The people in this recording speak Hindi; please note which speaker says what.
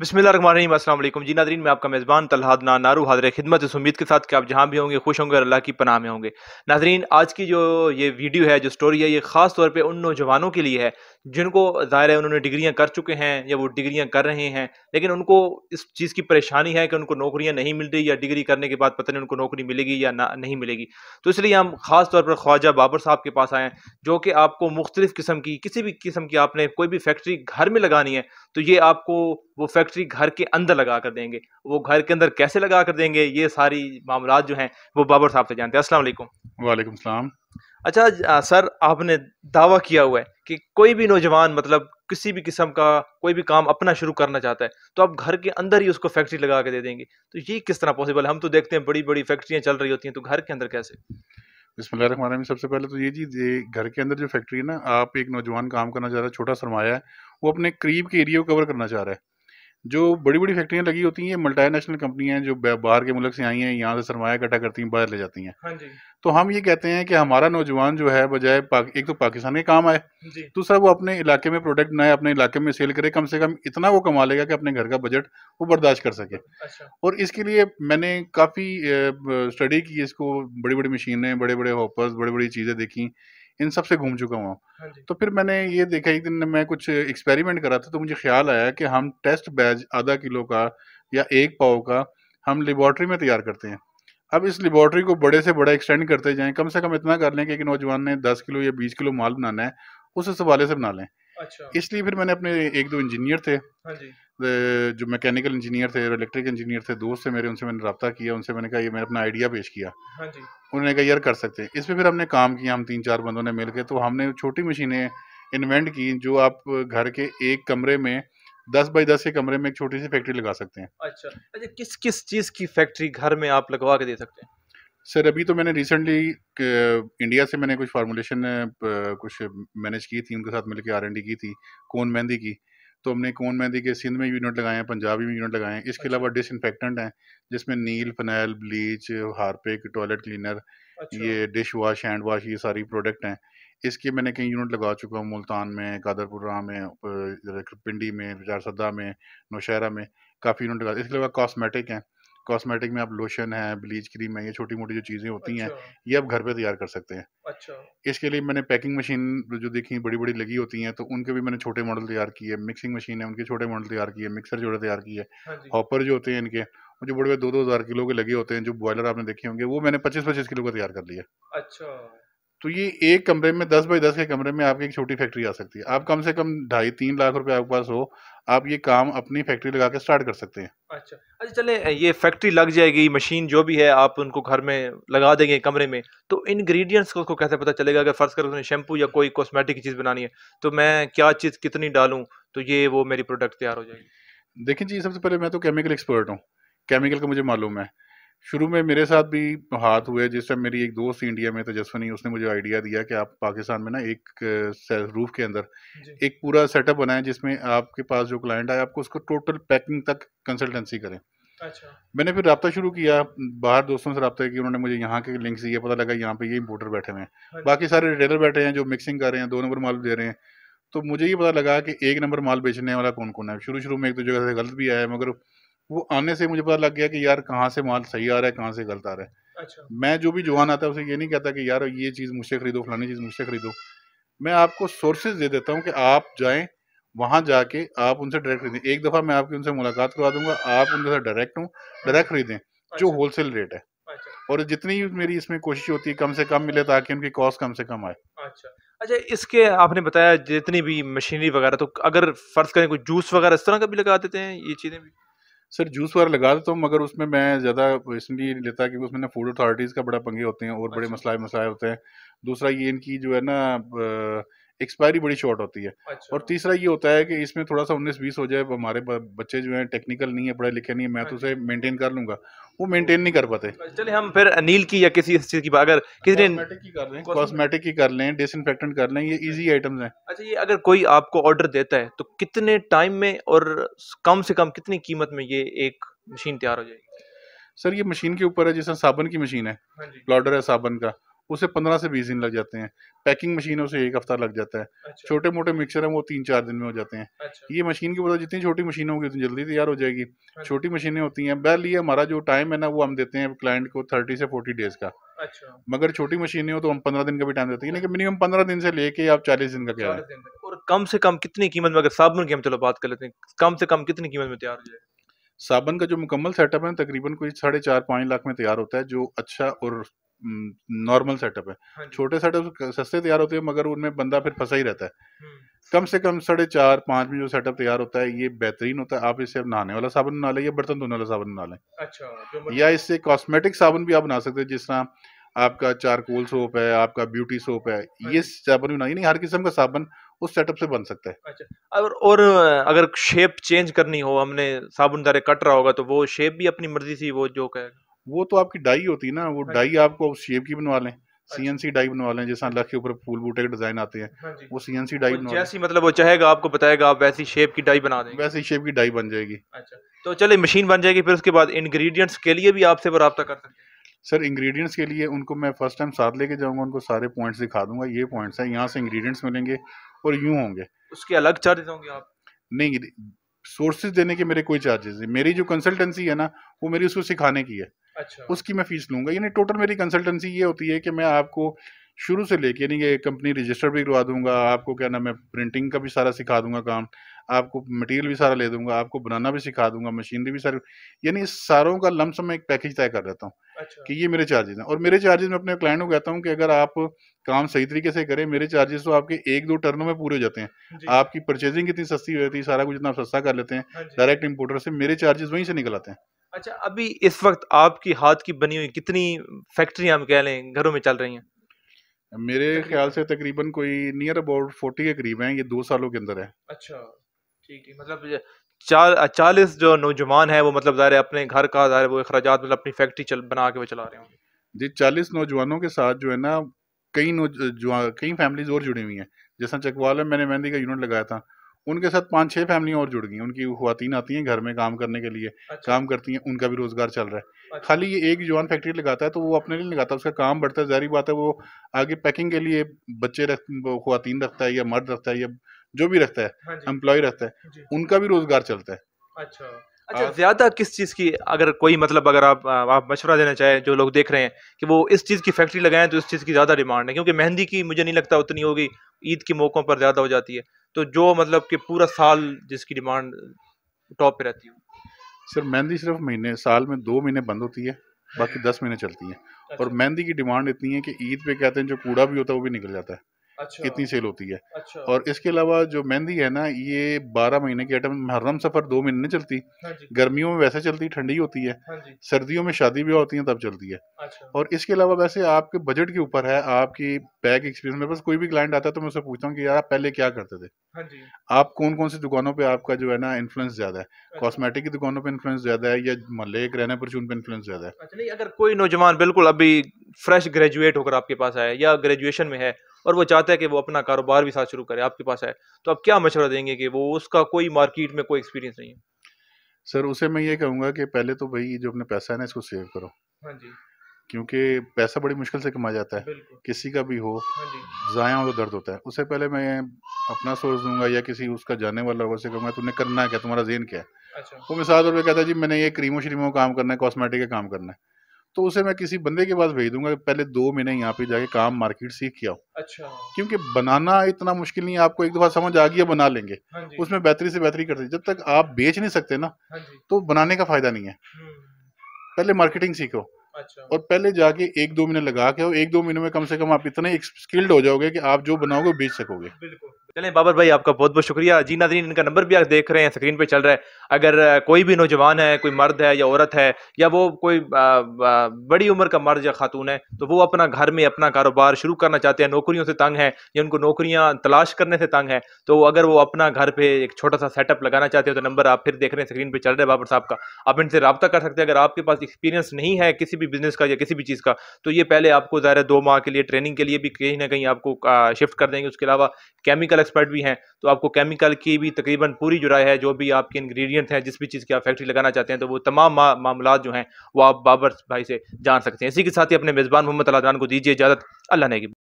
Speaker 1: बिस्मिल्लाम असलम जी नादरीन मैं आपका मेज़बान तलहादना नारू हाजर खिदमत इस उम्मीद के साथ कि आप जहाँ भी होंगे खुश होंगे अल्लाह की पनाह में होंगे नादरीन आज की जो ये वीडियो है जो स्टोरी है ये ख़ास तौर पे उन नौजवानों के लिए है जिनको ज़ाहिर है उन्होंने डिग्रियाँ कर चुके हैं या वो डिग्रियाँ कर रहे हैं लेकिन उनको इस चीज़ की परेशानी है कि उनको नौकरियाँ नहीं मिल रही या डिग्री करने के बाद पता नहीं उनको नौकरी मिलेगी या ना नहीं मिलेगी तो इसलिए हम ख़ास तौर पर ख्वाजा बाबर साहब के पास आएँ जो कि आपको मुख्तलिफ़ किस्म की किसी भी किस्म की आपने कोई भी फैक्ट्री घर में लगानी है तो ये आपको वो फैक्ट्री घर के अंदर लगा कर देंगे वो घर के अंदर कैसे लगा कर देंगे ये सारी मामला जो हैं वो बाबर साहब से जानते हैं असलम वालेकुम सलाम अच्छा आ, सर आपने दावा किया हुआ है कि कोई भी नौजवान मतलब किसी भी किस्म का कोई भी काम अपना शुरू करना चाहता है तो आप घर के अंदर ही उसको फैक्ट्री लगा के दे देंगे तो ये किस तरह पॉसिबल है हम तो देखते हैं बड़ी बड़ी फैक्ट्रियाँ चल रही होती हैं तो घर के अंदर कैसे
Speaker 2: बिस्मिल्लाह में सबसे पहले तो ये जी घर के अंदर जो फैक्ट्री है ना आप एक नौजवान काम करना चाह रहा है छोटा सरमाया है वो अपने करीब के एरिया को कवर करना चाह रहा है जो बड़ी बड़ी फैक्ट्रियाँ लगी होती हैं मल्टानेशनल कंपनियाँ जो बाहर के मुल्क से आई हैं यहाँ से सरमाया इकट्ठा करती हैं बाहर ले जाती हैं हाँ तो हम ये कहते हैं कि हमारा नौजवान जो है बजाय एक तो पाकिस्तान के काम आए दूसरा वो अपने इलाके में प्रोडक्ट बनाए अपने इलाके में सेल करे कम से कम इतना वो कमा लेगा कि अपने घर का बजट वो बर्दाश्त कर सके अच्छा। और इसके लिए मैंने काफ़ी स्टडी की इसको बड़ी बड़ी मशीनें बड़े बड़े हॉपर्स बड़ी बड़ी चीज़ें देखी इन सब से घूम चुका हुआ हाँ तो फिर मैंने ये देखा एक दिन मैं कुछ एक्सपेरिमेंट करा था तो मुझे ख्याल आया कि हम टेस्ट बैज आधा किलो का या एक पाव का हम लेबॉर्ट्री में तैयार करते हैं अब इस लेबॉर्ट्री को बड़े से बड़ा एक्सटेंड करते जाएं कम से कम इतना कर लें कि नौजवान ने दस किलो या बीस किलो माल बनाना है उस हवाले से बना लें अच्छा। इसलिए फिर मैंने अपने एक दो इंजीनियर थे हाँ जी। जो मैकेनिकल इंजीनियर थे इलेक्ट्रिक इंजीनियर थे दोस्त थे मेरे उनसे मैंने रब्ता किया उनसे मैंने कहा ये मैंने अपना आइडिया पेश किया हाँ जी उन्होंने कहा यार कर सकते हैं इस पर फिर हमने काम किया हम तीन चार बंदों ने मिल तो हमने छोटी मशीनें इन्वेंट की जो आप घर के एक कमरे में दस बाई दस के कमरे में एक छोटी सी फैक्ट्री लगा सकते हैं
Speaker 1: अच्छा अच्छा किस किस चीज़ की फैक्ट्री घर में आप लगवा के दे सकते हैं
Speaker 2: सर अभी तो मैंने रिसेंटली इंडिया से मैंने कुछ फार्मूलेशन कुछ मैनेज की थी उनके साथ मिलकर आर की थी कौन मेहंदी की तो हमने कौन मैं देखिए सिंध में यूनिट लगाए हैं पंजाब में यूनिट लगाए हैं इसके अच्छा। अलावा अच्छा। डिसइनफेक्टेंट हैं जिसमें नील phenyl bleach Harpic toilet cleaner अच्छा। ये डिश वाश हैंड वाश ये सारी प्रोडक्ट हैं इसके मैंने कई यूनिट लगा चुका हूँ मुल्तान में कादरपुरा में पिंडी में सदा में नौशहरा में काफ़ी यूनिट लगा इसके अलावा कॉस्मेटिक हैं कॉस्मेटिक में आप लोशन है ब्लीच क्रीम है ये छोटी मोटी जो चीज़ें होती अच्छा। हैं ये आप घर पे तैयार कर सकते हैं अच्छा इसके लिए मैंने पैकिंग मशीन जो देखी बड़ी बड़ी लगी होती हैं तो उनके भी मैंने छोटे मॉडल तैयार किए मिक्सिंग मशीन है उनके छोटे मॉडल तैयार किए मिक्सर जोड़े तैयार किए हॉपर हाँ जो होते हैं इनके जो बड़े बड़े दो दो हज़ार किलो के लगे होते हैं जो बॉयलर आपने देखे होंगे वो मैंने पच्चीस पच्चीस किलो का तैयार कर लिया अच्छा तो ये एक कमरे में दस बाई दस के कमरे में आपकी एक छोटी फैक्ट्री आ सकती है आप कम से कम ढाई तीन लाख रुपए आपके पास हो आप ये काम अपनी फैक्ट्री
Speaker 1: लगा के स्टार्ट कर सकते हैं अच्छा अच्छा चले ये फैक्ट्री लग जाएगी मशीन जो भी है आप उनको घर में लगा देंगे कमरे में तो इंग्रेडिएंट्स को उसको कैसे पता चलेगा अगर फर्ज कर उसने शैम्पू या कोई कॉस्मेटिक चीज़ बनानी है तो मैं क्या चीज़ कितनी डालूँ तो ये वो मेरी प्रोडक्ट तैयार हो जाएगी
Speaker 2: देखिए जी सबसे पहले मैं तो केमिकल एक्सपर्ट हूँ केमिकल का मुझे मालूम है शुरू में मेरे साथ भी हाथ हुए जिस टाइम मेरी एक दोस्त इंडिया में तेजस्वनी उसने मुझे आइडिया दिया कि आप पाकिस्तान में ना एक रूफ के अंदर एक पूरा सेटअप बनाएं जिसमें आपके पास जो क्लाइंट आए आपको उसको टोटल पैकिंग तक कंसल्टेंसी करें अच्छा मैंने फिर रबता शुरू किया बाहर दोस्तों से रबता कि उन्होंने मुझे यहाँ के लिंक्स दिए पता लगा यहाँ पे ये इम्पोर्टर बैठे हुए हैं हाँ बाकी सारे रिटेलर बैठे हैं जो मिक्सिंग कर रहे हैं दो नंबर माल दे रहे हैं तो मुझे ये पता लगा कि एक नंबर माल बेचने वाला कौन कौन है शुरू शुरू में एक दो जगह से गलत भी आया मगर वो आने से मुझे पता लग गया कि यार कहाँ से माल सही आ रहा है कहाँ से गलत आ रहा है अच्छा। मैं जो भी जवान आता है उसे ये नहीं कहता कि यार ये चीज़ मुझसे खरीदो फलानी चीज़ मुझसे खरीदो मैं आपको सोर्सेज दे देता हूँ कि आप जाए वहां जाके आप उनसे डायरेक्ट खरीदें एक दफ़ा मैं आपकी उनसे मुलाकात करवा दूंगा आप उनके साथ डायरेक्ट हूँ डायरेक्ट खरीदें जो होलसेल अच्छा। रेट है अच्छा। और जितनी मेरी इसमें कोशिश होती है कम से कम मिले ताकि उनकी कॉस्ट कम से कम आए
Speaker 1: अच्छा अच्छा इसके आपने बताया जितनी भी मशीनरी वगैरह तो अगर फर्ज करें कोई जूस वगैरह इस तरह का भी लगा देते हैं ये चीज़ें भी सर जूस वगैरह लगा देता हूँ मगर उसमें मैं ज़्यादा इसलिए नहीं लेता क्योंकि उसमें ना फूड
Speaker 2: अथॉरिटीज़ का बड़ा पंगे होते हैं और बड़े अच्छा। मसाए मसाए होते हैं दूसरा ये इनकी जो है ना एक्सपायरी बड़ी शॉर्ट होती है अच्छा। और तीसरा ये होता है कि इसमें थोड़ा सा उन्नीस बीस हो जाए हमारे बच्चे जो हैं टेक्निकल नहीं है पढ़े लिखे नहीं है मैं तो हाँ उसे मेंटेन कर लूंगा वो मेंटेन नहीं कर पाते अच्छा, चले हम फिर अनिल
Speaker 1: की या किसी चीज की अगर किसी ने कॉस्मेटिक की कर लें डिसइंफेक्टेंट कर लें ये इजी आइटम्स हैं अच्छा ये अगर कोई आपको ऑर्डर देता है तो कितने टाइम में और कम से कम कितनी कीमत में ये एक मशीन तैयार हो जाएगी
Speaker 2: सर ये मशीन के ऊपर है जैसे साबन की मशीन है प्लाउडर हाँ है साबन का उसे पंद्रह से बीस दिन लग जाते हैं पैकिंग मशीन है उसे एक हफ्ता लग जाता है अच्छा। छोटे मोटे मिक्सर है वो तीन चार दिन में हो जाते हैं अच्छा। ये मशीन की बता जितनी छोटी मशीन होगी उतनी जल्दी तैयार हो जाएगी अच्छा। छोटी मशीनें होती हैं बहरल ये हमारा जो टाइम है ना वो हम देते हैं क्लाइंट को थर्टी से फोर्टी डेज का अच्छा मगर छोटी मशीनें हो तो हम पंद्रह दिन का भी टाइम देते हैं लेकिन मिनिमम पंद्रह दिन से लेके आप चालीस दिन का क्या रहे
Speaker 1: और कम से कम कितनी कीमत में अगर साबुन की हम चलो बात कर लेते हैं कम से कम कितनी कीमत में तैयार हो जाए
Speaker 2: साबन का जो मुकम्मल सेटअप है तकरीबन कोई साढ़े चार पाँच लाख में तैयार होता है जो अच्छा और नॉर्मल सेटअप है हाँ छोटे सेटअप सस्ते तैयार होते हैं मगर उनमें बंदा फिर फंसा ही रहता है कम से कम साढ़े चार पांच में जो सेटअप तैयार होता है ये बेहतरीन होता है आप इसे नहाने वाला साबुन बना लें या बर्तन धोने वाला साबुन बना लें अच्छा या इससे कॉस्मेटिक साबुन भी आप बना सकते हैं जिस तरह आपका चारकोल सोप है आपका ब्यूटी सोप है हाँ ये साबुन भी नहीं, नहीं हर किस्म का साबुन उस सेटअप से बन सकता है अच्छा
Speaker 1: और, और अगर शेप चेंज करनी हो हमने साबुन दारे कट रहा होगा तो वो शेप भी अपनी मर्जी से वो जो कहेगा
Speaker 2: वो तो आपकी डाई होती है ना वो हाँ डाई आपको शेप की बनवा लें सीएनसी हाँ डाई बनवा लें जैसे अल्लाह के ऊपर फूल बूटे के डिजाइन आते हैं हाँ वो
Speaker 1: सीएनसी डाई बनवा जैसी मतलब वो चाहेगा आपको बताएगा आप वैसी शेप की डाई बना दें वैसी शेप की डाई बन जाएगी अच्छा तो चले मशीन बन जाएगी फिर उसके बाद इंग्रेडिएंट्स के लिए भी आपसे वो रब्ता कर हैं सर इंग्रेडिएंट्स
Speaker 2: के लिए उनको मैं फर्स्ट टाइम साथ लेके जाऊंगा उनको सारे पॉइंट्स दिखा दूंगा ये पॉइंट्स हैं यहाँ से इंग्रेडिएंट्स मिलेंगे और यूँ होंगे
Speaker 1: उसके अलग चार्ज होंगे आप
Speaker 2: नहीं सोर्सेज देने के मेरे कोई चार्जेस नहीं मेरी जो कंसल्टेंसी है ना वो मेरी उसको सिखाने की है अच्छा उसकी मैं फीस लूंगा यानी टोटल मेरी कंसल्टेंसी ये होती है कि मैं आपको शुरू से लेके यानी कि कंपनी रजिस्टर भी करवा दूंगा आपको क्या नाम है प्रिंटिंग का भी सारा सिखा दूंगा काम आपको मटेरियल भी सारा ले दूंगा आपको बनाना भी सिखा दूंगा मशीनरी भी सारी यानी सारों का लमसम मैं एक पैकेज तय कर देता हूँ अच्छा। कि ये मेरे चार्जेस हैं और मेरे चार्जेस में अपने क्लाइंट को कहता हूँ कि अगर आप काम सही तरीके से करें मेरे चार्जेस तो आपके एक दो टर्नों में पूरे हो जाते हैं आपकी परचेजिंग कितनी सस्ती हो जाती है सारा कुछ इतना सस्ता कर लेते हैं डायरेक्ट हाँ इम्पोर्टर से मेरे चार्जेस वहीं से निकल आते हैं अच्छा अभी इस वक्त आपकी हाथ की बनी हुई कितनी
Speaker 1: फैक्ट्रियां हम कह लें घरों में चल रही हैं
Speaker 2: मेरे ख्याल से तकरीबन कोई नियर अबाउट
Speaker 1: फोर्टी के करीब हैं ये दो सालों के अंदर है अच्छा ठीक है मतलब चार चालीस जो नौजवान है वो मतलब ज़ाहिर अपने घर का ज़ाहिर वो अखराज मतलब अपनी फैक्ट्री चल बना के वो चला रहे होंगे
Speaker 2: जी चालीस नौजवानों के साथ जो है ना कई नौजवान कई फैमिलीज और जुड़ी हुई हैं जैसा चकवाल में मैंने मेहंदी का यूनिट लगाया था उनके साथ पाँच छः फैमिली और जुड़ गई उनकी खुवान आती हैं घर में काम करने के लिए अच्छा। काम करती हैं उनका भी रोज़गार चल रहा है अच्छा। खाली ये एक जवान फैक्ट्री लगाता है तो वो अपने लिए लगाता है उसका काम बढ़ता है जारी बात है वो आगे पैकिंग के लिए बच्चे रख खुवान रखता है या मर्द रखता
Speaker 1: है या जो भी रखता है एम्प्लॉय हाँ रहता है उनका भी रोजगार चलता है अच्छा अच्छा ज्यादा किस चीज की अगर कोई मतलब अगर आप आप मशवरा देना चाहें जो लोग देख रहे हैं कि वो इस चीज की फैक्ट्री लगाएं तो इस चीज की ज्यादा डिमांड है क्योंकि मेहंदी की मुझे नहीं लगता उतनी होगी ईद के मौकों पर ज्यादा हो जाती है तो जो मतलब कि पूरा साल जिसकी डिमांड टॉप पे रहती है
Speaker 2: सर मेहंदी सिर्फ महीने साल में दो महीने बंद होती है बाकी दस महीने चलती है और अच्छा। मेहंदी की डिमांड इतनी है कि ईद पे कहते हैं जो कूड़ा भी होता है वो भी निकल जाता है अच्छा, कितनी सेल होती है अच्छा, और इसके अलावा जो मेहंदी है ना ये बारह महीने की आइटम मुहर्रम सफर दो महीने नहीं चलती हाँ गर्मियों में वैसे चलती ठंडी होती है हाँ सर्दियों में शादी भी होती है तब चलती है अच्छा, और इसके अलावा वैसे आपके बजट के ऊपर है आपकी बैग एक्सपीरियंस मेरे बस कोई भी क्लाइंट आता है तो मैं उससे पूछता हूँ कि यार आप पहले क्या करते थे हाँ आप कौन कौन सी दुकानों पर आपका जो है ना इन्फ्लुएंस ज्यादा है कॉस्मेटिक अच्छा। की दुकानों पर इन्फ्लुएंस ज्यादा है या मल्ले किराना परचून पर इन्फ्लुएंस ज्यादा है अच्छा,
Speaker 1: अगर कोई नौजवान बिल्कुल अभी फ्रेश ग्रेजुएट होकर आपके पास आया या ग्रेजुएशन में है और वो चाहता है कि वो अपना कारोबार भी साथ शुरू करे आपके पास आए तो आप क्या मशवरा देंगे कि वो उसका कोई मार्केट में कोई एक्सपीरियंस नहीं है
Speaker 2: सर उसे मैं ये कहूँगा कि पहले तो भाई जो अपने पैसा है ना इसको सेव करो हाँ जी क्योंकि पैसा बड़ी मुश्किल से कमाया जाता है किसी का भी हो ज़ाया हो तो दर्द होता है उससे पहले मैं अपना सोच दूंगा या किसी उसका जाने वाला लोगों उसे कहूँगा तुमने करना है क्या तुम्हारा जेन क्या है अच्छा। वो मिसाल तौर पर कहता है जी मैंने ये क्रीमों श्रीमों काम करना है कॉस्मेटिक का काम करना है तो उसे मैं किसी बंदे के पास भेज दूंगा पहले दो महीने यहाँ पे जाके काम मार्केट सीख के आओ अच्छा क्योंकि बनाना इतना मुश्किल नहीं है आपको एक दफा समझ आ गई बना लेंगे हाँ उसमें बेहतरी से बेहतरी करते जब तक आप बेच नहीं सकते ना हाँ तो बनाने का फायदा नहीं है हम्म। पहले मार्केटिंग सीखो अच्छा। और पहले जाके एक दो महीने लगा के एक दो महीने में कम से कम आप इतने स्किल्ड हो जाओगे कि आप जो बनाओगे बेच सकोगे बिल्कुल
Speaker 1: चलें बाबर भाई आपका बहुत बहुत शुक्रिया जी नाजरीन इनका नंबर भी आप देख रहे हैं स्क्रीन पे चल रहा है अगर कोई भी नौजवान है कोई मर्द है या औरत है या वो कोई बड़ी उम्र का मर्द या खातून है तो वो अपना घर में अपना कारोबार शुरू करना चाहते हैं नौकरियों से तंग है या उनको नौकरियाँ तलाश करने से तंग है तो अगर वो अपना घर पर एक छोटा सा सेटअप लगाना चाहते हो तो नंबर आप फिर देख रहे हैं स्क्रीन पर चल रहे हैं बाबर साहब का आप इनसे रबा कर सकते हैं अगर आपके पास एक्सपीरियंस नहीं है किसी भी बिजनेस का या किसी भी चीज़ का तो ये पहले आपको ज़ाहिर दो माह के लिए ट्रेनिंग के लिए भी कहीं ना कहीं आपको शिफ्ट कर देंगे उसके अलावा केमिकल एक्सपर्ट भी हैं तो आपको केमिकल की भी तकरीबन पूरी जो राय है जो भी आपके इंग्रेडिएंट हैं जिस भी चीज़ की आप फैक्ट्री लगाना चाहते हैं तो वो तमाम मा, मामला जो हैं वो आप बाबर भाई से जान सकते हैं इसी के साथ ही अपने मेज़बान मोहम्मद अलादान को दीजिए इजाज़त अल्लाह ने